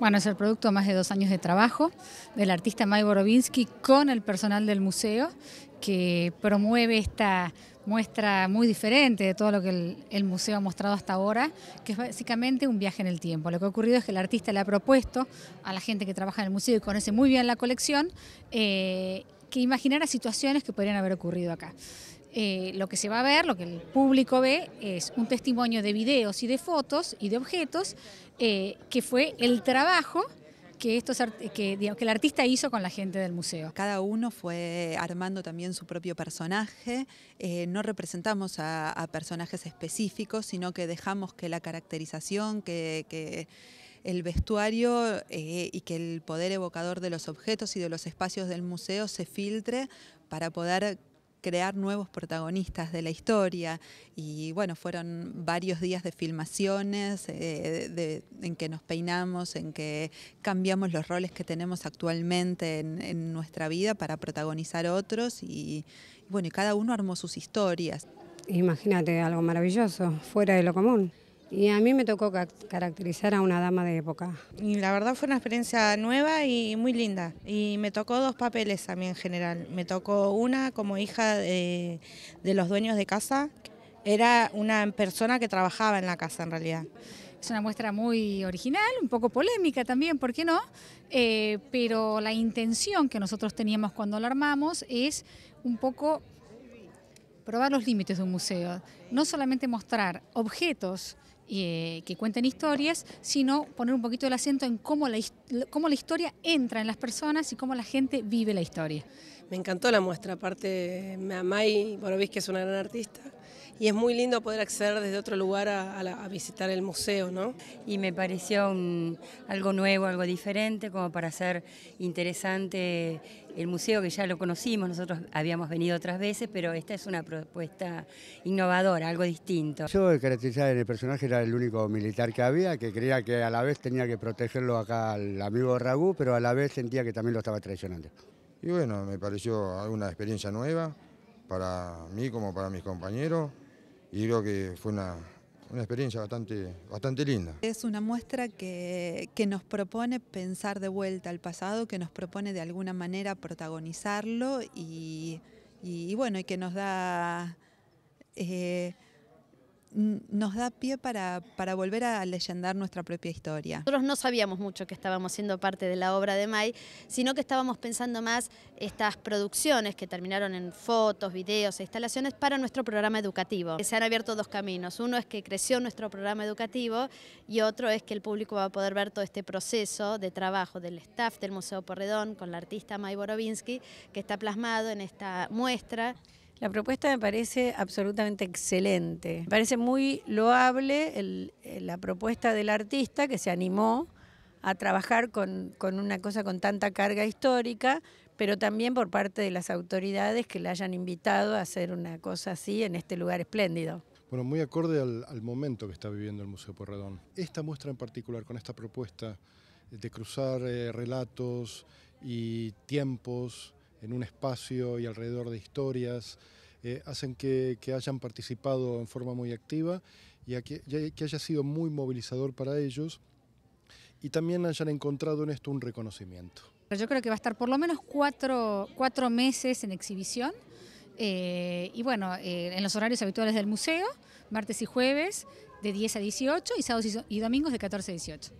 Bueno, es el producto de más de dos años de trabajo del artista May Borovinsky con el personal del museo que promueve esta muestra muy diferente de todo lo que el, museo ha mostrado hasta ahora, que es básicamente un viaje en el tiempo. Lo que ha ocurrido es que el artista le ha propuesto a la gente que trabaja en el museo y conoce muy bien la colección, eh, que imaginara situaciones que podrían haber ocurrido acá. Eh, lo que se va a ver, lo que el público ve, es un testimonio de videos y de fotos y de objetos eh, que fue el trabajo que, estos, que, el artista hizo con la gente del museo. Cada uno fue armando también su propio personaje. Eh, no representamos a, personajes específicos, sino que dejamos que la caracterización, que, el vestuario y que el poder evocador de los objetos y de los espacios del museo se filtre para poder crear nuevos protagonistas de la historia y bueno, fueron varios días de filmaciones eh, en que nos peinamos, en que cambiamos los roles que tenemos actualmente en, nuestra vida para protagonizar otros y, bueno, y cada uno armó sus historias. Imagínate algo maravilloso, fuera de lo común. Y a mí me tocó caracterizar a una dama de época. Y la verdad fue una experiencia nueva y muy linda. Y me tocó dos papeles también, en general. Me tocó una como hija de, los dueños de casa. Era una persona que trabajaba en la casa en realidad. Es una muestra muy original, un poco polémica también, ¿por qué no? Eh, pero la intención que nosotros teníamos cuando la armamos es un poco probar los límites de un museo, no solamente mostrar objetos eh, que cuenten historias, sino poner un poquito el acento en cómo la, la historia entra en las personas y cómo la gente vive la historia. Me encantó la muestra, aparte Mamay Borovich, que es una gran artista, y es muy lindo poder acceder desde otro lugar a, visitar el museo, ¿no? Y me pareció algo nuevo, algo diferente, como para hacer interesante el museo que ya lo conocimos, nosotros habíamos venido otras veces, pero esta es una propuesta innovadora, algo distinto. Yo el caracterizar el personaje era el único militar que había, que creía que a la vez tenía que protegerlo acá al amigo Ragú, pero a la vez sentía que también lo estaba traicionando. Y bueno, me pareció una experiencia nueva para mí como para mis compañeros, y creo que fue una, experiencia bastante, bastante linda. Es una muestra que, que, nos propone pensar de vuelta al pasado, que nos propone de alguna manera protagonizarlo y, bueno, y que nos da eh, nos da pie para, para, volver a leyendar nuestra propia historia. Nosotros no sabíamos mucho que estábamos siendo parte de la obra de May, sino que estábamos pensando más estas producciones que terminaron en fotos, videos e instalaciones para nuestro programa educativo. Se han abierto dos caminos, uno es que creció nuestro programa educativo y otro es que el público va a poder ver todo este proceso de trabajo del staff del Museo Porredón con la artista Mai Borovinsky que está plasmado en esta muestra. La propuesta me parece absolutamente excelente. Me parece muy loable eh, la propuesta del artista que se animó a trabajar con, una cosa con tanta carga histórica, pero también por parte de las autoridades que la hayan invitado a hacer una cosa así en este lugar espléndido. Bueno, muy acorde al, momento que está viviendo el Museo Porredón. Esta muestra en particular, con esta propuesta de cruzar eh, relatos y tiempos, en un espacio y alrededor de historias, eh, hacen que, hayan participado en forma muy activa y que, haya sido muy movilizador para ellos y también hayan encontrado en esto un reconocimiento. Yo creo que va a estar por lo menos cuatro, meses en exhibición. Eh, y bueno, eh, en los horarios habituales del museo, martes y jueves de 10 a 18 y sábados y domingos de 14 a 18.